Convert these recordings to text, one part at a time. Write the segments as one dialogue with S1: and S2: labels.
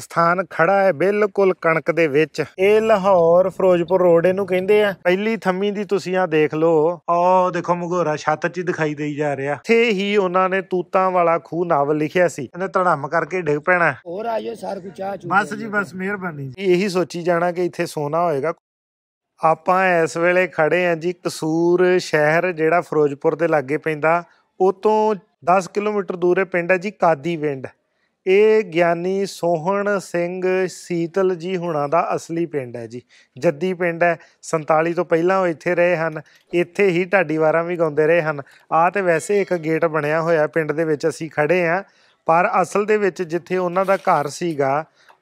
S1: ਸਥਾਨ ਖੜਾ ਹੈ ਬਿਲਕੁਲ ਕਣਕ ਦੇ ਵਿੱਚ ਇਹ ਲਾਹੌਰ ਫਿਰੋਜ਼ਪੁਰ ਰੋਡ ਇਹਨੂੰ ਕਹਿੰਦੇ ਆ ਪਹਿਲੀ ਥੰਮੀ ਦੀ ਤੁਸੀਂ ਆ ਦੇਖ ਲਓ ਆਹ ਦੇਖੋ ਮਗੋਰਾ ਛੱਤ 'ਚ ਦਿਖਾਈ ਦੇਈ ਜਾ ਰਿਹਾ ਇੱਥੇ ਹੀ ਉਹਨਾਂ ਨੇ ਤੂਤਾਂ ਵਾਲਾ ਖੂਹ ਨਾਵਲ ਲਿਖਿਆ ਸੀ ਇਹਨੇ ਤੜਮ ਕਰਕੇ ਡਿੱਗ ਪੈਣਾ ਹੋਰ ਆਇਓ ਸਾਰ ਕੋ ਚਾਹ ਚੂ ਬਸ ਜੀ ਬਸ ਮਿਹਰਬਾਨੀ ਜੀ ਇਹੀ ਸੋਚੀ ਜਾਣਾ ਕਿ ਇੱਥੇ ਸੋਨਾ ਹੋਏਗਾ ਆਪਾਂ ਇਸ ਵੇਲੇ ਖੜੇ ਆ ਜੀ ਕਸੂਰ ਸ਼ਹਿਰ ਜਿਹੜਾ ਫਿਰੋਜ਼ਪੁਰ ਦੇ ਲਾਗੇ ਪੈਂਦਾ ਉਤੋਂ 10 ਕਿਲੋਮੀਟਰ ਦੂਰੇ ਪਿੰਡ ਹੈ ਜੀ ਕਾਦੀ ਪਿੰਡ ਇਹ ਗਿਆਨੀ ਸੋਹਣ ਸਿੰਘ ਸੀਤਲ ਜੀ ਹੁਣਾਂ ਦਾ ਅਸਲੀ ਪਿੰਡ ਹੈ ਜੀ ਜੱਦੀ ਪਿੰਡ ਹੈ 47 ਤੋਂ ਪਹਿਲਾਂ ਉਹ ਇੱਥੇ ਰਹੇ ਹਨ ਇੱਥੇ ਹੀ ਢਾਡੀਵਾਰਾਂ ਵੀ ਗਾਉਂਦੇ ਰਹੇ ਹਨ ਆ ਤੇ ਵੈਸੇ ਇੱਕ ਗੇਟ ਬਣਿਆ ਹੋਇਆ ਪਿੰਡ ਦੇ ਵਿੱਚ ਅਸੀਂ ਖੜੇ ਆ ਪਰ ਅਸਲ ਦੇ ਵਿੱਚ ਜਿੱਥੇ ਉਹਨਾਂ ਦਾ ਘਰ ਸੀਗਾ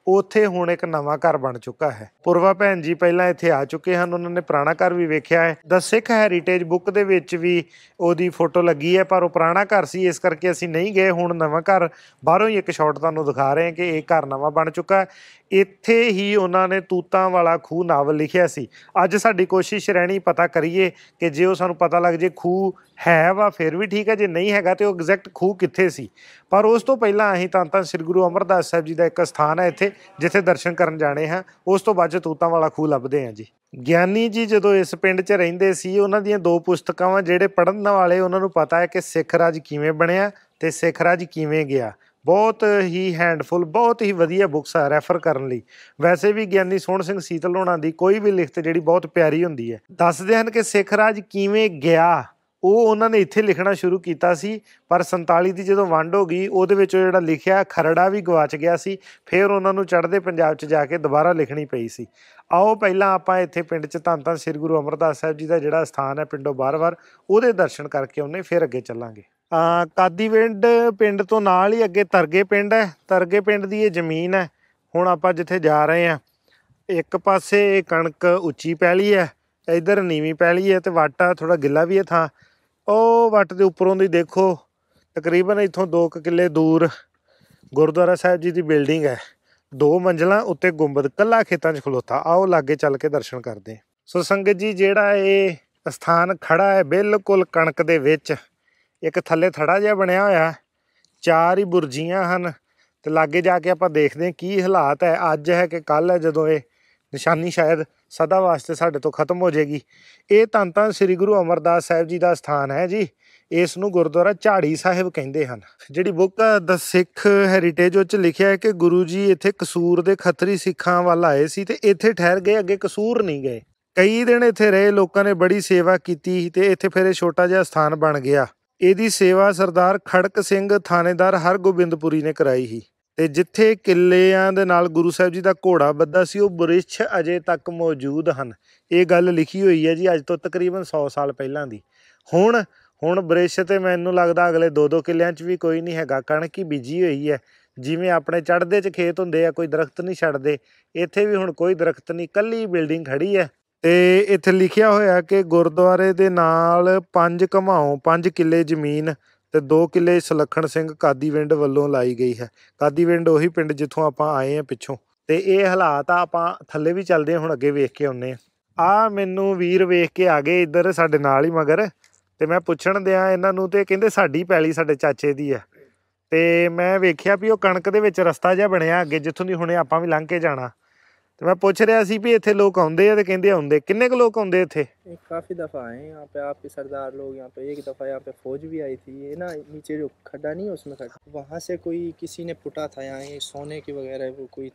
S1: ਉੱਥੇ ਹੁਣ ਇੱਕ ਨਵਾਂ ਘਰ ਬਣ ਚੁੱਕਾ ਹੈ ਪੁਰਵਾ ਭੈਣ ਜੀ ਪਹਿਲਾਂ ਇੱਥੇ ਆ ਚੁੱਕੇ ਹਨ ਉਹਨਾਂ ਨੇ ਪੁਰਾਣਾ ਘਰ ਵੀ ਵੇਖਿਆ ਹੈ ਦ ਸਿੱਖ ਹੈਰੀਟੇਜ ਬੁੱਕ ਦੇ ਵਿੱਚ ਵੀ ਉਹਦੀ ਫੋਟੋ ਲੱਗੀ ਹੈ ਪਰ ਉਹ ਪੁਰਾਣਾ ਘਰ ਸੀ ਇਸ ਕਰਕੇ ਅਸੀਂ ਨਹੀਂ ਗਏ ਹੁਣ ਨਵਾਂ ਘਰ ਬਾਹਰੋਂ ਹੀ ਇੱਕ ਸ਼ਾਟ ਤੁਹਾਨੂੰ ਦਿਖਾ ਰਹੇ ਹਾਂ ਕਿ ਇਹ ਘਰ ਨਵਾਂ ਬਣ ਚੁੱਕਾ ਹੈ ਇੱਥੇ ਹੀ ਉਹਨਾਂ ਨੇ ਤੂਤਾਂ ਵਾਲਾ ਖੂ ਨਾਵਲ ਲਿਖਿਆ ਸੀ ਅੱਜ ਸਾਡੀ ਕੋਸ਼ਿਸ਼ ਰਹਿਣੀ ਪਤਾ ਕਰੀਏ ਕਿ ਜੇ ਉਹ ਸਾਨੂੰ ਪਤਾ ਲੱਗ ਜੇ ਖੂ ਹੈ ਵਾ ਫਿਰ ਵੀ ਠੀਕ ਹੈ ਜੇ ਨਹੀਂ ਹੈਗਾ ਤੇ ਉਹ ਐਗਜ਼ੈਕਟ ਖੂ ਕਿੱਥੇ ਸੀ ਪਰ ਉਸ ਤੋਂ ਪਹਿਲਾਂ ਅਸੀਂ ਤਾਂ ਤਾਂ ਸ੍ਰੀ ਗੁਰੂ ਅਮਰਦਾਸ ਸਾਹਿਬ ਜੀ ਦਾ ਇੱਕ ਸਥਾਨ ਹੈ ਇੱਥੇ ਜਿੱਥੇ ਦਰਸ਼ਨ ਕਰਨ ਜਾਣੇ ਹਾਂ ਉਸ ਤੋਂ ਬਾਅਦ ਤੂਤਾਂ ਵਾਲਾ ਖੂਹ ਲੱਭਦੇ ਆਂ ਜੀ ਗਿਆਨੀ ਜੀ ਜਦੋਂ ਇਸ ਪਿੰਡ 'ਚ ਰਹਿੰਦੇ ਸੀ ਉਹਨਾਂ ਦੀਆਂ ਦੋ ਪੁਸਤਕਾਂ ਵਾਂ ਜਿਹੜੇ ਪੜਨ ਵਾਲੇ ਉਹਨਾਂ ਨੂੰ ਪਤਾ ਹੈ ਕਿ ਸਿੱਖ ਰਾਜ ਕਿਵੇਂ ਬਣਿਆ ਤੇ ਸਿੱਖ ਰਾਜ ਕਿਵੇਂ ਗਿਆ ਬਹੁਤ ਹੀ ਹੈਂਡਫੁਲ ਬਹੁਤ ਹੀ ਵਧੀਆ ਬੁੱਕਸ ਆ ਰੈਫਰ ਕਰਨ ਲਈ ਵੈਸੇ ਵੀ ਗਿਆਨੀ ਸੋਹਣ ਸਿੰਘ ਸੀਤਲ ਹੋਣਾ ਦੀ ਕੋਈ ਵੀ ਲਿਖਤ ਜਿਹੜੀ ਬਹੁਤ ਪਿਆਰੀ ਹੁੰਦੀ ਹੈ ਦੱਸਦੇ ਹਨ ਕਿ ਸਿੱਖ ਰਾਜ ਕਿਵੇਂ ਗਿਆ ਉਹ ਉਹਨਾਂ ਨੇ ਇੱਥੇ ਲਿਖਣਾ ਸ਼ੁਰੂ ਕੀਤਾ ਸੀ ਪਰ 47 ਦੀ ਜਦੋਂ ਵੰਡ ਹੋ ਗਈ ਉਹਦੇ ਵਿੱਚ ਉਹ ਜਿਹੜਾ ਲਿਖਿਆ ਖਰੜਾ ਵੀ ਗਵਾਚ ਗਿਆ ਸੀ ਫਿਰ ਉਹਨਾਂ ਨੂੰ ਚੜ੍ਹਦੇ ਪੰਜਾਬ 'ਚ ਜਾ ਕੇ ਦੁਬਾਰਾ ਲਿਖਣੀ ਪਈ ਸੀ ਆਓ ਪਹਿਲਾਂ ਆਪਾਂ ਇੱਥੇ ਪਿੰਡ 'ਚ ਧੰਨ ਧੰਨ ਸ੍ਰੀ ਗੁਰੂ ਅਮਰਦਾਸ ਸਾਹਿਬ ਜੀ ਦਾ ਜਿਹੜਾ ਸਥਾਨ ਹੈ ਪਿੰਡੋਂ ਬਾਰ-ਬਾਰ ਉਹਦੇ ਦਰਸ਼ਨ ਕਰਕੇ ਉਹਨੇ ਫਿਰ ਅੱਗੇ ਚੱਲਾਂਗੇ ਆ ਕਾਦੀਵਿੰਡ ਪਿੰਡ ਤੋਂ ਨਾਲ ਹੀ ਅੱਗੇ ਤਰਗੇ ਪਿੰਡ ਹੈ ਤਰਗੇ ਪਿੰਡ ਦੀ ਇਹ ਜ਼ਮੀਨ ਹੈ ਹੁਣ ਆਪਾਂ ਜਿੱਥੇ ਜਾ ਰਹੇ ਆ ਇੱਕ ਪਾਸੇ ਕਣਕ ਉੱਚੀ ਪੈਲੀ ਹੈ ਇਧਰ ਨੀਵੀਂ ਪੈਲੀ ਹੈ ਤੇ ਵਾਟਾ ਥੋੜਾ ਗਿੱਲਾ ਵੀ ਹੈ ਥਾਂ ਉਹ ਵੱਟ ਦੇ ਉੱਪਰੋਂ ਦੀ ਦੇਖੋ ਤਕਰੀਬਨ ਇੱਥੋਂ 2 ਕਿੱਲੇ ਦੂਰ ਗੁਰਦੁਆਰਾ ਸਾਹਿਬ ਜੀ ਦੀ ਬਿਲਡਿੰਗ ਹੈ ਦੋ ਮੰਜ਼ਲਾਂ ਉੱਤੇ ਗੁੰਬਦ ਕੱਲਾ ਖੇਤਾਂ 'ਚ ਖਲੋਤਾ ਆਓ ਲਾਗੇ ਚੱਲ ਕੇ ਦਰਸ਼ਨ ਕਰਦੇ ਸੋ ਸੰਗਤ ਜੀ ਜਿਹੜਾ ਇਹ ਸਥਾਨ ਖੜਾ ਹੈ ਬਿਲਕੁਲ ਕਣਕ ਦੇ ਵਿੱਚ ਇੱਕ ਥੱਲੇ ਥੜਾ ਜਿਹਾ ਬਣਿਆ ਹੋਇਆ ਚਾਰ ਹੀ ਬੁਰਜੀਆਂ ਹਨ ਤੇ ਲਾਗੇ ਜਾ ਕੇ ਆਪਾਂ ਦੇਖਦੇ ਹਾਂ ਕੀ ਹਾਲਾਤ ਹੈ ਅੱਜ ਹੈ ਕਿ ਕੱਲ ਹੈ ਜਦੋਂ ਇਹ ਨਿਸ਼ਾਨੀ ਸ਼ਾਇਦ ਸਦਾ ਵਾਸਤੇ ਸਾਡੇ ਤੋਂ ਖਤਮ ਹੋ ਜਾਏਗੀ ਇਹ ਤਾਂ ਤਾਂ ਸ੍ਰੀ ਗੁਰੂ ਅਮਰਦਾਸ ਸਾਹਿਬ ਜੀ ਦਾ ਸਥਾਨ ਹੈ ਜੀ ਇਸ ਨੂੰ ਗੁਰਦੁਆਰਾ ਝਾੜੀ ਸਾਹਿਬ ਕਹਿੰਦੇ ਹਨ ਜਿਹੜੀ ਬੁੱਕ ਦ ਸਿੱਖ ਹੈਰੀਟੇਜ ਵਿੱਚ ਲਿਖਿਆ ਹੈ ਕਿ ਗੁਰੂ ਜੀ ਇੱਥੇ ਕਸੂਰ ਦੇ ਖੱਤਰੀ ਸਿੱਖਾਂ ਵੱਲ ਆਏ ਸੀ ਤੇ ਇੱਥੇ ਠਹਿਰ ਗਏ ਅੱਗੇ ਕਸੂਰ ਨਹੀਂ ਗਏ ਕਈ ਦਿਨ ਇੱਥੇ ਰਹੇ ਲੋਕਾਂ ਨੇ ਬੜੀ ਸੇਵਾ ਕੀਤੀ ਤੇ ਇੱਥੇ ਫਿਰ ਇਹ ਛੋਟਾ ਜਿਹਾ ਸਥਾਨ ਬਣ ਗਿਆ ਇਹਦੀ ਸੇਵਾ ਸਰਦਾਰ ਖੜਕ ਸਿੰਘ ਥਾਣੇਦਾਰ ਹਰਗੋਬਿੰਦਪੁਰੀ ਨੇ ਕਰਾਈ ਸੀ ਤੇ ਜਿੱਥੇ ਕਿੱਲਿਆਂ ਦੇ ਨਾਲ ਗੁਰੂ ਸਾਹਿਬ ਜੀ ਦਾ ਘੋੜਾ ਬੱਧਾ ਸੀ ਉਹ ਬ੍ਰਿਛ ਅਜੇ ਤੱਕ ਮੌਜੂਦ ਹਨ ਇਹ ਗੱਲ ਲਿਖੀ ਹੋਈ ਹੈ ਜੀ ਅੱਜ ਤੋਂ ਤਕਰੀਬਨ 100 ਸਾਲ ਪਹਿਲਾਂ ਦੀ ਹੁਣ ਹੁਣ ਬ੍ਰਿਛ ਤੇ ਮੈਨੂੰ ਲੱਗਦਾ ਅਗਲੇ 2-2 ਕਿੱਲਿਆਂ 'ਚ ਵੀ ਕੋਈ ਨਹੀਂ ਹੈਗਾ ਕਣਕ ਹੀ ਬੀਜੀ ਹੋਈ ਹੈ ਜਿਵੇਂ ਆਪਣੇ ਚੜਦੇ 'ਚ ਖੇਤ ਹੁੰਦੇ ਆ ਕੋਈ ਦਰਖਤ ਨਹੀਂ ਛੱਡਦੇ ਇੱਥੇ ਵੀ ਹੁਣ ਕੋਈ ਦਰਖਤ ਨਹੀਂ ਕੱਲੀ ਬਿਲਡਿੰਗ ਖੜੀ ਹੈ ਤੇ ਇੱਥੇ ਲਿਖਿਆ ਹੋਇਆ ਕਿ ਗੁਰਦੁਆਰੇ ਦੇ ਨਾਲ ਪੰਜ ਕਮਾਉ ਪੰਜ ਕਿੱਲੇ ਜ਼ਮੀਨ ਤੇ 2 ਕਿੱਲੇ ਸਲੱਖਣ ਸਿੰਘ ਕਾਦੀਵਿੰਡ ਵੱਲੋਂ ਲਾਈ ਗਈ ਹੈ ਕਾਦੀਵਿੰਡ ਉਹੀ ਪਿੰਡ ਜਿੱਥੋਂ ਆਪਾਂ ਆਏ ਆ ਪਿੱਛੋਂ ਤੇ ਇਹ ਹਾਲਾਤ ਆ ਆਪਾਂ ਥੱਲੇ ਵੀ ਚੱਲਦੇ ਹੁਣ ਅੱਗੇ ਵੇਖ ਕੇ ਆਉਨੇ ਆ ਆ ਮੈਨੂੰ ਵੀਰ ਵੇਖ ਕੇ ਆ ਗਏ ਇੱਧਰ ਸਾਡੇ ਨਾਲ ਹੀ ਮਗਰ ਤੇ ਮੈਂ ਪੁੱਛਣ ਦਿਆਂ ਇਹਨਾਂ ਨੂੰ ਤੇ ਕਹਿੰਦੇ ਸਾਡੀ ਪੈਲੀ ਸਾਡੇ ਚਾਚੇ ਦੀ ਆ ਤੇ ਮੈਂ ਵੇਖਿਆ ਵੀ ਉਹ ਕਣਕ ਦੇ ਵਿੱਚ ਰਸਤਾ ਜਿਹਾ ਬਣਿਆ ਅੱਗੇ ਜਿੱਥੋਂ ਦੀ ਹੁਣੇ ਆਪਾਂ ਵੀ ਲੰਘ ਕੇ ਜਾਣਾ ਤੇ ਮੈਂ ਪੁੱਛ ਰਿਹਾ ਸੀ ਵੀ ਇੱਥੇ ਲੋਕ ਆਉਂਦੇ ਆ ਤੇ ਕਹਿੰਦੇ ਆਉਂਦੇ ਕਿੰਨੇ ਕੁ ਲੋਕ ਆਉਂਦੇ ਇੱਥੇ काफी ਕਾਫੀ ਦਫਾ हैं यहाँ पे आपके सरदार ਸਰਦਾਰ ਲੋਕ पे एक ਇੱਕ ਦਫਾ पे फौज ਫੌਜ ਵੀ ਆਈ ਸੀ ਇਹ ਨਾ نیچے ਜੋ ਖੱਡਾ ਨਹੀਂ उसमें खड्डा वहाँ से कोई किसी ने पुटा था यहाँ ये सोने की वगैरह वो कोई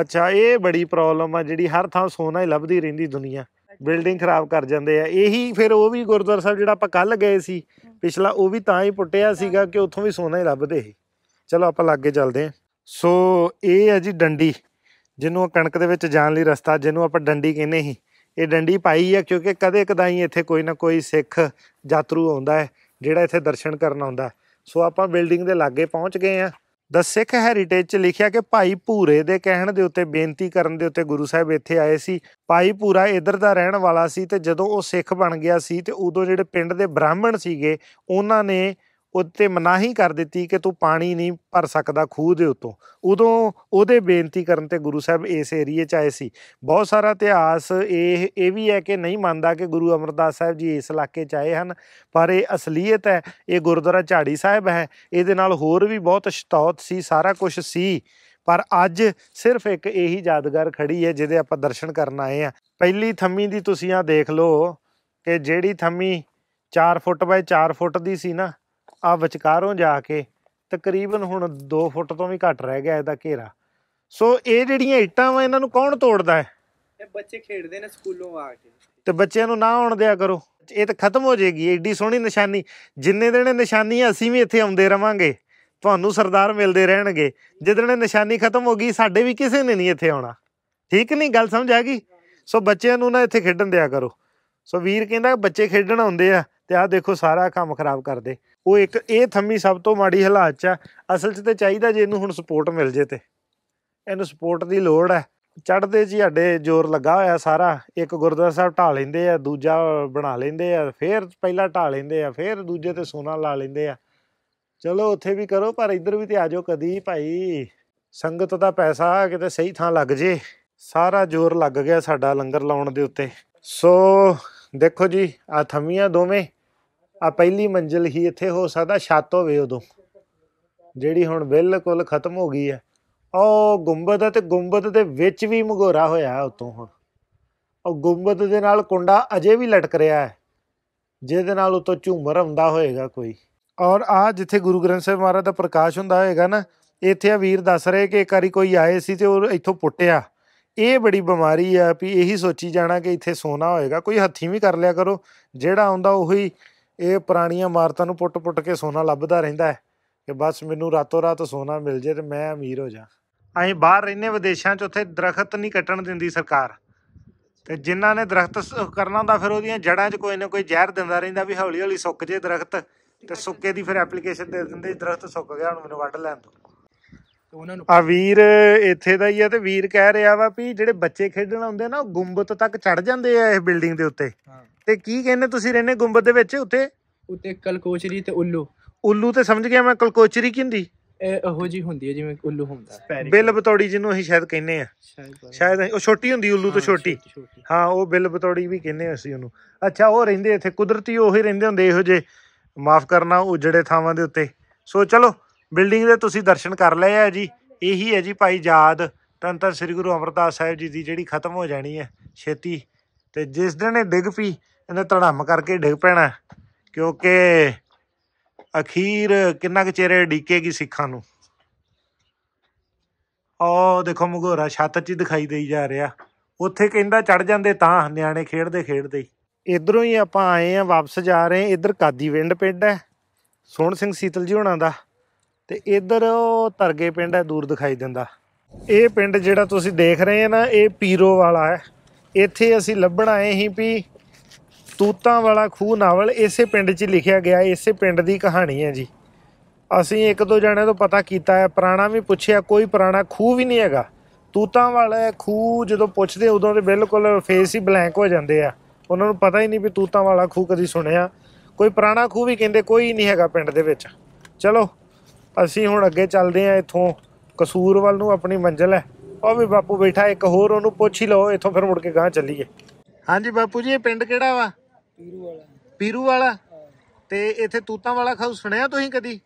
S1: ਅੱਛਾ ਇਹ ਬੜੀ ਪ੍ਰੋਬਲਮ ਆ ਜਿਹੜੀ ਹਰ ਥਾਂ ਸੋਨਾ ਹੀ ਲੱਭਦੀ ਰਹਿੰਦੀ ਦੁਨੀਆ ਬਿਲਡਿੰਗ ਖਰਾਬ ਕਰ ਜਾਂਦੇ ਆ ਇਹੀ ਫਿਰ ਉਹ ਵੀ ਗੁਰਦੁਆਰਾ ਸਾਹਿਬ ਜਿਹੜਾ ਆਪਾਂ ਕੱਲ ਗਏ ਸੀ ਪਿਛਲਾ ਉਹ ਵੀ ਤਾਂ ਹੀ ਪੁੱਟਿਆ ਸੀਗਾ ਕਿ ਉੱਥੋਂ ਵੀ ਸੋਨਾ ਹੀ ਲੱਭਦੇ ਸੀ ਚਲੋ ਆਪਾਂ ਲਾਗੇ ਚੱਲਦੇ ਆ ਸੋ ਇਹ ਹੈ ਜੀ ਡੰਡੀ ਜਿਹਨੂੰ ਕਣਕ ਦੇ ਵਿੱਚ ਜਾਣ ਲਈ ਰਸਤਾ ਜਿਹਨੂੰ ਆਪਾਂ ਡੰਡੀ ਕਹਿੰਦੇ ਸੀ ਇਹ ਡੰਡੀ ਪਾਈ ਹੈ ਕਿਉਂਕਿ ਕਦੇ ਕਦਾਈ ਇੱਥੇ ਕੋਈ ਨਾ ਕੋਈ ਸਿੱਖ ਯਾਤਰੂ ਆਉਂਦਾ ਹੈ ਜਿਹੜਾ ਇੱਥੇ ਦਰਸ਼ਨ ਕਰਨ ਆਉਂਦਾ ਸੋ ਆਪਾਂ ਬਿਲਡਿੰਗ ਦੇ ਲਾਗੇ ਪਹੁੰਚ ਗਏ ਆ ਦ ਸਿੱਖ ਹੈਰੀਟੇਜ 'ਚ ਲਿਖਿਆ ਕਿ ਭਾਈ ਭੂਰੇ ਦੇ ਕਹਿਣ ਦੇ ਉੱਤੇ ਬੇਨਤੀ ਕਰਨ ਦੇ ਉੱਤੇ ਗੁਰੂ ਸਾਹਿਬ ਇੱਥੇ ਆਏ ਸੀ ਭਾਈ ਭੂਰਾ ਇਧਰ ਦਾ ਰਹਿਣ ਵਾਲਾ ਸੀ ਤੇ ਜਦੋਂ ਉਹ ਸਿੱਖ ਬਣ ਗਿਆ ਸੀ ਤੇ ਉਦੋਂ ਜਿਹੜੇ ਪਿੰਡ ਦੇ ਬ੍ਰਾਹਮਣ ਸੀਗੇ ਉਹਨਾਂ ਨੇ ਉੱਤੇ ਮਨਾਹੀ ਕਰ ਦਿੱਤੀ ਕਿ ਤੂੰ ਪਾਣੀ ਨਹੀਂ ਭਰ ਸਕਦਾ ਖੂਹ ਦੇ ਉਤੋਂ ਉਦੋਂ ਉਹਦੇ ਬੇਨਤੀ ਕਰਨ ਤੇ ਗੁਰੂ ਸਾਹਿਬ ਇਸ ਏਰੀਏ 'ਚ ਆਏ ਸੀ ਬਹੁਤ ਸਾਰਾ ਇਤਿਹਾਸ ਇਹ ਇਹ ਵੀ ਹੈ ਕਿ ਨਹੀਂ ਮੰਨਦਾ ਕਿ ਗੁਰੂ ਅਮਰਦਾਸ ਸਾਹਿਬ ਜੀ ਇਸ ਇਲਾਕੇ 'ਚ ਆਏ ਹਨ ਪਰ ਇਹ ਅਸਲੀਅਤ ਹੈ ਇਹ ਗੁਰਦੁਆਰਾ ਝਾੜੀ ਸਾਹਿਬ ਹੈ ਇਹਦੇ ਨਾਲ ਹੋਰ ਵੀ ਬਹੁਤ ਸ਼ਤੌਤ ਸੀ ਸਾਰਾ ਕੁਝ ਸੀ ਪਰ ਅੱਜ ਸਿਰਫ ਇੱਕ ਇਹੀ ਯਾਦਗਾਰ ਖੜੀ ਹੈ ਜਿਹਦੇ ਆਪਾਂ ਦਰਸ਼ਨ ਕਰਨ ਆਏ ਆ ਪਹਿਲੀ ਥੰਮੀ ਦੀ ਤੁਸੀਂ ਆ ਦੇਖ ਲਓ ਕਿ ਜਿਹੜੀ ਥੰਮੀ 4 ਫੁੱਟ ਬਾਏ 4 ਫੁੱਟ ਦੀ ਸੀ ਨਾ ਆ ਵਿਚਕਾਰੋਂ ਜਾ ਕੇ ਤਕਰੀਬਨ ਹੁਣ 2 ਫੁੱਟ ਤੋਂ ਵੀ ਘੱਟ ਰਹਿ ਗਿਆ ਇਹਦਾ ਘੇਰਾ ਸੋ ਇਹ ਜਿਹੜੀਆਂ ਇੱਟਾਂ ਵਾ ਇਹਨਾਂ ਨੂੰ ਕੌਣ ਤੋੜਦਾ ਹੈ ਇਹ ਬੱਚੇ ਖੇਡਦੇ ਨੇ ਸਕੂਲੋਂ ਆ ਕੇ ਤੇ ਬੱਚਿਆਂ ਨੂੰ ਨਾ ਆਉਣ ਦਿਆ ਕਰੋ ਇਹ ਤਾਂ ਖਤਮ ਹੋ ਜਾਏਗੀ ਏਡੀ ਸੋਹਣੀ ਨਿਸ਼ਾਨੀ ਜਿੰਨੇ ਦਿਨ ਨਿਸ਼ਾਨੀ ਅਸੀਂ ਵੀ ਇੱਥੇ ਆਉਂਦੇ ਰਵਾਂਗੇ ਤੁਹਾਨੂੰ ਸਰਦਾਰ ਮਿਲਦੇ ਰਹਿਣਗੇ ਜਿੱਦਣ ਨਿਸ਼ਾਨੀ ਖਤਮ ਹੋ ਗਈ ਸਾਡੇ ਵੀ ਕਿਸੇ ਨੇ ਨਹੀਂ ਇੱਥੇ ਆਉਣਾ ਠੀਕ ਨਹੀਂ ਗੱਲ ਸਮਝ ਆ ਗਈ ਸੋ ਬੱਚਿਆਂ ਨੂੰ ਨਾ ਇੱਥੇ ਖੇਡਣ ਦਿਆ ਕਰੋ ਸੋ ਵੀਰ ਕਹਿੰਦਾ ਬੱਚੇ ਖੇਡਣ ਆਉਂਦੇ ਆ ਤੇ ਆਹ ਦੇਖੋ ਸਾਰਾ ਕੰਮ ਖਰਾਬ ਕਰਦੇ ਉਹ ਇੱਕ ਇਹ ਥੰਮੀ ਸਭ ਤੋਂ ਮਾੜੀ ਹਾਲਾਤ 'ਚ ਆ ਅਸਲ 'ਚ ਤੇ ਚਾਹੀਦਾ ਜੇ ਇਹਨੂੰ ਹੁਣ ਸਪੋਰਟ ਮਿਲ ਜੇ ਤੇ ਇਹਨੂੰ ਸਪੋਰਟ ਦੀ ਲੋੜ ਹੈ ਚੜਦੇ ਜੀ ਸਾਡੇ ਜ਼ੋਰ ਲੱਗਾ ਹੋਇਆ ਸਾਰਾ ਇੱਕ ਗੁਰਦੁਆਰਾ ਸਾਹਿਬ ਢਾ ਲੈਂਦੇ ਆ ਦੂਜਾ ਬਣਾ ਲੈਂਦੇ ਆ ਫੇਰ ਪਹਿਲਾ ਢਾ ਲੈਂਦੇ ਆ ਫੇਰ ਦੂਜੇ ਤੇ ਸੋਨਾ ਲਾ ਲੈਂਦੇ ਆ ਚਲੋ ਉੱਥੇ ਵੀ ਕਰੋ ਪਰ ਇੱਧਰ ਵੀ ਤੇ ਆ ਜਾਓ ਕਦੀ ਭਾਈ ਸੰਗਤ ਦਾ ਪੈਸਾ ਕਿਤੇ ਸਹੀ ਥਾਂ ਲੱਗ ਜੇ ਸਾਰਾ ਜ਼ੋਰ ਲੱਗ ਗਿਆ ਸਾਡਾ ਲੰਗਰ ਲਾਉਣ ਦੇ ਉੱਤੇ ਸੋ ਦੇਖੋ ਜੀ ਆ ਥੰਮੀਆਂ ਦੋਵੇਂ ਆ ਪਹਿਲੀ ਮੰਜ਼ਿਲ ਹੀ ਇੱਥੇ ਹੋ ਸਕਦਾ ਛੱਤ ਹੋਵੇ ਉਦੋਂ ਜਿਹੜੀ ਹੁਣ ਬਿਲਕੁਲ ਖਤਮ ਹੋ ਗਈ ਹੈ ਉਹ ਗੁੰਬਦ ਹੈ ਤੇ ਗੁੰਬਦ ਦੇ ਵਿੱਚ ਵੀ ਮਗੋਰਾ ਹੋਇਆ ਉਤੋਂ ਹੁਣ ਉਹ ਗੁੰਬਦ ਦੇ ਨਾਲ ਕੁੰਡਾ ਅਜੇ ਵੀ ਲਟਕ ਰਿਹਾ ਹੈ ਜਿਹਦੇ ਨਾਲ ਉਤੋਂ ਝੂਮਰ ਹੁੰਦਾ ਹੋਏਗਾ ਕੋਈ ਔਰ ਆ ਜਿੱਥੇ ਗੁਰੂ ਗ੍ਰੰਥ ਸਾਹਿਬ ਮਹਾਰਾਜ ਦਾ ਪ੍ਰਕਾਸ਼ ਹੁੰਦਾ ਹੋਏਗਾ ਨਾ ਇੱਥੇ ਆ ਵੀਰ ਦੱਸ ਰਹੇ ਕਿ ਇੱਕ ਵਾਰੀ ਕੋਈ ਆਏ ਸੀ ਤੇ ਉਹ ਇੱਥੋਂ ਪੁੱਟਿਆ ਇਹ ਬੜੀ ਬਿਮਾਰੀ ਆ ਵੀ ਇਹੀ ਸੋਚੀ ਜਾਣਾ ਕਿ ਇੱਥੇ ਸੋਨਾ ਹੋਏਗਾ ਕੋਈ ਹੱਥੀ ਵੀ ਕਰ ਲਿਆ ਕਰੋ ਜਿਹੜਾ ਆਉਂਦਾ ਉਹੀ ਇਹ ਪੁਰਾਣੀਆਂ ਇਮਾਰਤਾਂ ਨੂੰ ਪੁੱਟ-ਪੁੱਟ ਕੇ ਸੋਨਾ ਲੱਭਦਾ ਰਹਿੰਦਾ ਹੈ ਕਿ ਬਸ ਮੈਨੂੰ ਰਾਤੋ ਰਾਤ ਸੋਨਾ ਮਿਲ ਜੇ ਤੇ ਮੈਂ ਅਮੀਰ ਹੋ ਜਾ ਅਸੀਂ ਬਾਹਰ ਰਹਿੰਨੇ ਵਿਦੇਸ਼ਾਂ 'ਚ ਉੱਥੇ ਦਰਖਤ ਨਹੀਂ ਕੱਟਣ ਦਿੰਦੀ ਸਰਕਾਰ ਤੇ ਜਿਨ੍ਹਾਂ ਨੇ ਦਰਖਤ ਕਰਨਾ ਹੁੰਦਾ ਫਿਰ ਉਹਦੀਆਂ ਜੜਾਂ 'ਚ ਕੋਈ ਨਾ ਕੋਈ ਜ਼ਹਿਰ ਦਿੰਦਾ ਰਹਿੰਦਾ ਵੀ ਹੌਲੀ ਹੌਲੀ ਸੁੱਕ ਜੇ ਦਰਖਤ ਤੇ ਸੁੱਕੇ ਦੀ ਫਿਰ ਐਪਲੀਕੇਸ਼ਨ ਦੇ ਦਿੰਦੇ ਦਰਖਤ ਸੁੱਕ ਗਿਆ ਹੁਣ ਮੈਨੂੰ ਵੱਢ ਲੈਣ ਦੋ ਉਹਨਾਂ ਨੂੰ ਆ ਵੀਰ ਇੱਥੇ ਦਾ ਹੀ ਆ ਤੇ ਵੀਰ ਕਹਿ ਰਿਹਾ ਵਾ ਵੀ ਜਿਹੜੇ ਬੱਚੇ ਖੇਡਣ ਆਉਂਦੇ ਨਾ ਉਹ ਗੁੰਬਤ ਤੱਕ ਚੜ ਜਾਂਦੇ ਆ ਇਸ ਬਿਲਡਿੰਗ ਦੇ ਉੱਤੇ ਤੇ ਕੀ ਕਹਿੰਦੇ ਤੁਸੀਂ ਰਹਿੰਦੇ ਗੁੰਬਦ ਦੇ ਵਿੱਚ ਉੱਥੇ ਉੱਤੇ ਕਲਕੋਚਰੀ ਤੇ ਉੱਲੂ ਉੱਲੂ ਤੇ ਸਮਝ ਗਿਆ ਮੈਂ ਕਲਕੋਚਰੀ ਕੀ ਹੁੰਦੀ ਇਹ ਉਹੋ ਜੀ ਹੁੰਦੀ ਹੈ ਜਿਵੇਂ ਉੱਲੂ ਹੁੰਦਾ ਬਿੱਲ ਬਤੌੜੀ ਜਿਹਨੂੰ ਅਸੀਂ ਸ਼ਾਇਦ ਕਹਿੰਦੇ ਆ ਸ਼ਾਇਦ ਉਹ ਛੋਟੀ ਹੁੰਦੀ ਉੱਲੂ ਤੋਂ ਛੋਟੀ ਹਾਂ ਉਹ ਬਿੱਲ ਬਤੌੜੀ ਵੀ ਕਹਿੰਦੇ ਆ ਅਸੀਂ ਉਹਨੂੰ ਅੱਛਾ ਉਹ ਰਹਿੰਦੇ ਇੱਥੇ ਕੁਦਰਤੀ ਉਹ ਹੀ ਰਹਿੰਦੇ ਹੁੰਦੇ ਇਹੋ ਜੇ ਮਾਫ ਕਰਨਾ ਉਜੜੇ ਥਾਵਾਂ ਦੇ ਉੱਤੇ ਸੋ ਚਲੋ ਬਿਲਡਿੰਗ ਦੇ ਤੁਸੀਂ ਦਰਸ਼ਨ ਕਰ ਲਏ ਆ ਜੀ ਇਹੀ ਹੈ ਜੀ ਭਾਈ ਜਾਦ ਤੰਤਰ ਸ੍ਰੀ ਗੁਰੂ ਅਮਰਦਾਸ ਸਾਹਿਬ ਜੀ ਦੀ ਜਿਹੜੀ ਖਤਮ ਹੋ ਜਾਣੀ ਹੈ ਛੇਤੀ ਤੇ ਜਿਸ ਦਿਨ ਇਹ ਡਿੱਗ ਪਈ ਇਹਨੇ ਧੜਮ ਕਰਕੇ ਡਿੱਗ ਪੈਣਾ ਕਿਉਂਕਿ ਅਖੀਰ ਕਿੰਨਾ ਕੁ ਚਿਹਰੇ ਡੀਕੇਗੀ ਸਿੱਖਾਂ ਨੂੰ ਆ ਦੇਖੋ ਮਗੋਰਾ ਛੱਤ 'ਚ ਦਿਖਾਈ ਦੇਈ ਜਾ ਰਿਹਾ ਉੱਥੇ ਕਹਿੰਦਾ ਚੜ ਜਾਂਦੇ ਤਾਂ ਨਿਆਣੇ ਖੇਡਦੇ ਖੇਡਦੇ ਇਧਰੋਂ ਹੀ ਆਪਾਂ ਆਏ ਆ ਵਾਪਸ ਜਾ ਰਹੇ ਇਧਰ ਕਾਦੀ ਵਿੰਡ ਪਿੰਡ ਹੈ ਸੋਹਣ ਸਿੰਘ ਸੀਤਲ ਜੀ ਹੋਣਾ ਦਾ ਤੇ ਇਧਰ ਤਰਗੇ ਪਿੰਡ ਹੈ ਦੂਰ ਦਿਖਾਈ ਦਿੰਦਾ ਇਹ ਪਿੰਡ ਜਿਹੜਾ ਤੁਸੀਂ ਦੇਖ ਰਹੇ ਆ ਨਾ ਇਹ ਪੀਰੋ ਵਾਲਾ ਹੈ ਇੱਥੇ ਅਸੀਂ ਲੱਭਣ ਆਏ ਸੀ ਵੀ ਤੂਤਾਂ ਵਾਲਾ ਖੂਹ ਨਾਵਲ ਇਸੇ ਪਿੰਡ 'ਚ ਲਿਖਿਆ ਗਿਆ ਇਸੇ ਪਿੰਡ ਦੀ ਕਹਾਣੀ ਹੈ ਜੀ ਅਸੀਂ ਇੱਕ ਦੋ ਜਣਿਆਂ ਤੋਂ ਪਤਾ ਕੀਤਾ ਹੈ ਪੁਰਾਣਾ ਵੀ ਪੁੱਛਿਆ ਕੋਈ ਪੁਰਾਣਾ ਖੂਹ ਵੀ ਨਹੀਂ ਹੈਗਾ ਤੂਤਾਂ ਵਾਲਾ ਖੂਹ ਜਦੋਂ ਪੁੱਛਦੇ ਉਦੋਂ ਤੇ ਬਿਲਕੁਲ ਫੇਸ ਹੀ ਬਲੈਂਕ ਹੋ ਜਾਂਦੇ ਆ ਉਹਨਾਂ ਨੂੰ ਪਤਾ ਹੀ ਨਹੀਂ ਵੀ ਤੂਤਾਂ ਵਾਲਾ ਖੂਹ ਕਦੀ ਸੁਣਿਆ ਕੋਈ ਪੁਰਾਣਾ ਖੂਹ ਵੀ ਕਹਿੰਦੇ ਕੋਈ ਨਹੀਂ ਹੈਗਾ ਪਿੰਡ ਦੇ ਵਿੱਚ ਚਲੋ ਅਸੀਂ ਹੁਣ ਅੱਗੇ ਚੱਲਦੇ ਆ ਇੱਥੋਂ ਕਸੂਰ ਵੱਲ ਨੂੰ ਆਪਣੀ ਮੰਜ਼ਿਲ ਹੈ ਉਹ ਵੀ ਬਾਪੂ ਬੈਠਾ ਇੱਕ ਹੋਰ ਉਹਨੂੰ ਪੁੱਛ ਹੀ ਲਓ ਇੱਥੋਂ ਫਿਰ ਮੁੜ ਕੇ ਗਾਂ ਚੱਲੀਏ ਹਾਂਜੀ ਬਾਪੂ ਜੀ ਇਹ ਪਿੰਡ ਕਿਹੜਾ ਵਾ ਪੀਰੂ ਵਾਲਾ ਪੀਰੂ ਵਾਲਾ ਤੇ ਇੱਥੇ ਤੂਤਾਂ ਵਾਲਾ ਖਾਉ ਸੁਣਿਆ ਤੁਸੀਂ ਕਦੀ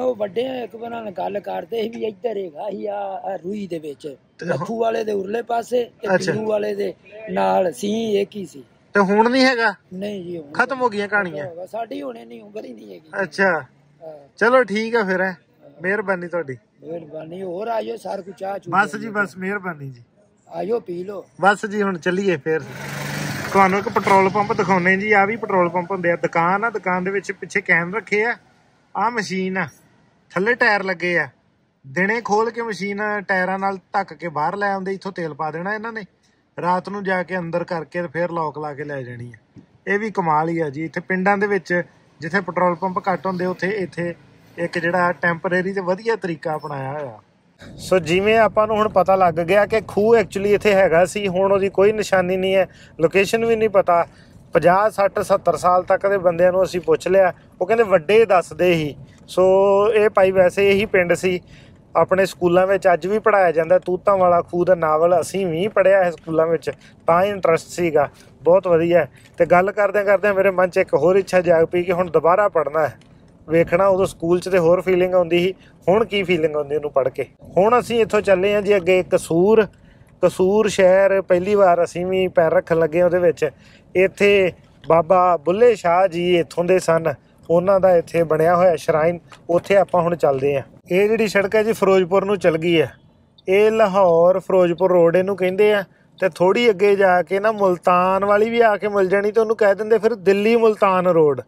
S1: ਉਹ ਵੱਡੇ ਇੱਕ ਬਣਾ ਨਾਲ ਗੱਲ ਕਰਦੇ ਸੀ ਵੀ ਇੱਧਰ ਹੈਗਾ ਹੀ ਆ ਰੂਈ ਦੇ ਵਿੱਚ ਲੱਖੂ ਵਾਲੇ ਦੇ ਉਰਲੇ ਪਾਸੇ ਤੇ ਪੀਰੂ ਵਾਲੇ ਦੇ ਨਾਲ ਸੀ ਇੱਕ ਹੀ ਸੀ ਤੇ ਹੁਣ ਨਹੀਂ ਹੈਗਾ ਨਹੀਂ ਜੀ ਹੁਣ ਖਤਮ ਹੋ ਗਈਆਂ ਕਹਾਣੀਆਂ ਸਾਡੀ ਹੁਣੇ ਨਹੀਂ ਉਮਰ ਹੀ ਨਹੀਂ ਹੈਗੀ ਅੱਛਾ ਚਲੋ ਠੀਕ ਆ ਫਿਰ ਮਿਹਰਬਾਨੀ ਤੁਹਾਡੀ ਮਿਹਰਬਾਨੀ ਹੋਰ ਆਇਓ ਸਾਰ ਕੋ ਚਾਹ ਚੂ ਬਸ ਜੀ ਬਸ ਮਿਹਰਬਾਨੀ ਜੀ ਆਇਓ ਪੀ ਲੋ ਬਸ ਜੀ ਹੁਣ ਚੱਲੀਏ ਫੇਰ ਤੁਹਾਨੂੰ ਇੱਕ ਪੈਟਰੋਲ ਪੰਪ ਦਿਖਾਉਨੇ ਜੀ ਆ ਵੀ ਪੈਟਰੋਲ ਪੰਪ ਹੁੰਦੇ ਆ ਦੁਕਾਨ ਆ ਦੁਕਾਨ ਦੇ ਵਿੱਚ ਪਿੱਛੇ ਕੈਨ ਰੱਖੇ ਆ ਆ ਮਸ਼ੀਨ ਆ ਥੱਲੇ ਟਾਇਰ ਲੱਗੇ ਆ ਦਿਨੇ ਖੋਲ ਕੇ ਮਸ਼ੀਨ ਟਾਇਰਾਂ ਨਾਲ ਧੱਕ ਕੇ ਬਾਹਰ ਲੈ ਆਉਂਦੇ ਇੱਥੋਂ ਤੇਲ ਪਾ ਦੇਣਾ ਇਹਨਾਂ ਨੇ ਰਾਤ ਨੂੰ ਜਾ ਕੇ ਅੰਦਰ ਕਰਕੇ ਫਿਰ ਲੌਕ ਲਾ ਕੇ ਲੈ ਜਾਣੀ ਆ ਇਹ ਵੀ ਕਮਾਲ ਹੀ ਆ ਜੀ ਇੱਥੇ ਪਿੰਡਾਂ ਦੇ ਵਿੱਚ ਜਿੱਥੇ ਪੈਟਰੋਲ ਪੰਪ ਘੱਟ ਹੁੰਦੇ ਉੱਥੇ ਇੱਥੇ ਇੱਕ ਜਿਹੜਾ ਟੈਂਪਰੇਰੀ ਤੇ ਵਧੀਆ ਤਰੀਕਾ ਅਪਣਾਇਆ ਹੋਇਆ ਸੋ ਜਿਵੇਂ ਆਪਾਂ ਨੂੰ ਹੁਣ ਪਤਾ ਲੱਗ ਗਿਆ ਕਿ ਖੂਹ ਐਕਚੁਅਲੀ ਇੱਥੇ ਹੈਗਾ ਸੀ ਹੁਣ ਉਹਦੀ ਕੋਈ ਨਿਸ਼ਾਨੀ ਨਹੀਂ ਹੈ ਲੋਕੇਸ਼ਨ ਵੀ ਨਹੀਂ ਪਤਾ 50 60 70 ਸਾਲ ਤੱਕ ਦੇ ਬੰਦਿਆਂ ਨੂੰ ਅਸੀਂ ਪੁੱਛ ਲਿਆ ਉਹ ਕਹਿੰਦੇ ਵੱਡੇ ਦੱਸਦੇ ਹੀ ਸੋ ਇਹ ਭਾਈ ਵੈਸੇ ਇਹੀ ਪਿੰਡ ਸੀ ਆਪਣੇ ਸਕੂਲਾਂ ਵਿੱਚ ਅੱਜ ਵੀ ਪੜਾਇਆ ਜਾਂਦਾ ਤੂਤਾਂ ਵਾਲਾ ਖੂਹ ਦਾ ਨਾਵਲ ਅਸੀਂ ਵੀ ਪੜਿਆ ਹੈ ਸਕੂਲਾਂ ਵਿੱਚ ਤਾਂ ਇੰਟਰਸਟ ਸੀਗਾ ਬਹੁਤ ਵਧੀਆ ਤੇ ਗੱਲ ਕਰਦੇ ਕਰਦੇ ਮੇਰੇ ਮਨ 'ਚ ਇੱਕ ਹੋਰ ਇੱਛਾ ਜਾਗ ਪਈ ਕਿ ਹੁਣ ਦੁਬਾਰਾ ਪੜਨਾ ਹੈ ਵੇਖਣਾ ਉਦੋਂ ਸਕੂਲ 'ਚ ਤੇ ਹੋਰ ਫੀਲਿੰਗ ਆਉਂਦੀ ਸੀ ਹੁਣ ਕੀ ਫੀਲਿੰਗ ਆਉਂਦੀ ਉਹਨੂੰ ਪੜ੍ਹ ਕੇ ਹੁਣ ਅਸੀਂ ਇੱਥੋਂ ਚੱਲੇ ਆਂ ਜੀ ਅੱਗੇ ਕਸੂਰ ਕਸੂਰ ਸ਼ਹਿਰ ਪਹਿਲੀ ਵਾਰ ਅਸੀਂ ਵੀ ਪੈਰ ਰੱਖਣ ਲੱਗੇ ਉਹਦੇ ਵਿੱਚ ਇੱਥੇ ਬਾਬਾ ਬੁੱਲੇ ਸ਼ਾਹ ਜੀ ਇੱਥੋਂ ਦੇ ਸਨ ਉਹਨਾਂ ਦਾ ਇੱਥੇ ਬਣਿਆ ਹੋਇਆ ਸ਼ਰਾਈਨ ਉੱਥੇ ਆਪਾਂ ਹੁਣ ਚੱਲਦੇ ਆਂ ਇਹ ਜਿਹੜੀ ਸੜਕ ਹੈ ਜੀ ਫਿਰੋਜ਼ਪੁਰ ਨੂੰ ਚੱਲ ਗਈ ਹੈ ਇਹ ਲਾਹੌਰ ਫਿਰੋਜ਼ਪੁਰ ਰੋਡ ਇਹਨੂੰ ਕਹਿੰਦੇ ਆ ਤੇ ਥੋੜੀ ਅੱਗੇ ਜਾ ਕੇ ਨਾ ਮੁਲਤਾਨ ਵਾਲੀ ਵੀ ਆ ਕੇ ਮਿਲ ਜਾਣੀ ਤੇ ਉਹਨੂੰ ਕਹਿ ਦਿੰਦੇ ਫਿਰ ਦਿੱਲੀ ਮੁਲਤਾਨ ਰੋਡ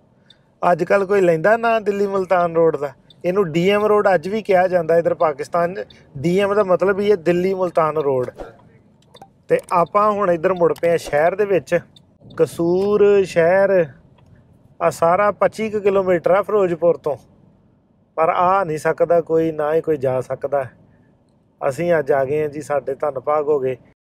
S1: ਅੱਜ ਕੱਲ ਕੋਈ ਲੈਂਦਾ ਨਾ ਦਿੱਲੀ ਮਲਤਾਨ ਰੋਡ ਦਾ ਇਹਨੂੰ ਡੀਐਮ ਰੋਡ ਅੱਜ ਵੀ ਕਿਹਾ ਜਾਂਦਾ ਇਧਰ ਪਾਕਿਸਤਾਨ 'ਚ ਡੀਐਮ ਦਾ ਮਤਲਬ ਹੀ ਹੈ ਦਿੱਲੀ ਮਲਤਾਨ ਰੋਡ ਤੇ ਆਪਾਂ ਹੁਣ ਇਧਰ ਮੁੜ ਪਏ ਆ ਸ਼ਹਿਰ ਦੇ ਵਿੱਚ ਕਸੂਰ ਸ਼ਹਿਰ ਆ ਸਾਰਾ 25 ਕਿਲੋਮੀਟਰ ਆ ਫਿਰੋਜ਼ਪੁਰ ਤੋਂ ਪਰ ਆ ਨਹੀਂ ਸਕਦਾ ਕੋਈ ਨਾ ਹੀ ਕੋਈ ਜਾ ਸਕਦਾ ਅਸੀਂ ਅੱਜ ਆ ਗਏ ਆ ਜੀ ਸਾਡੇ ਧੰਨ ਭਾਗ ਹੋ ਗਏ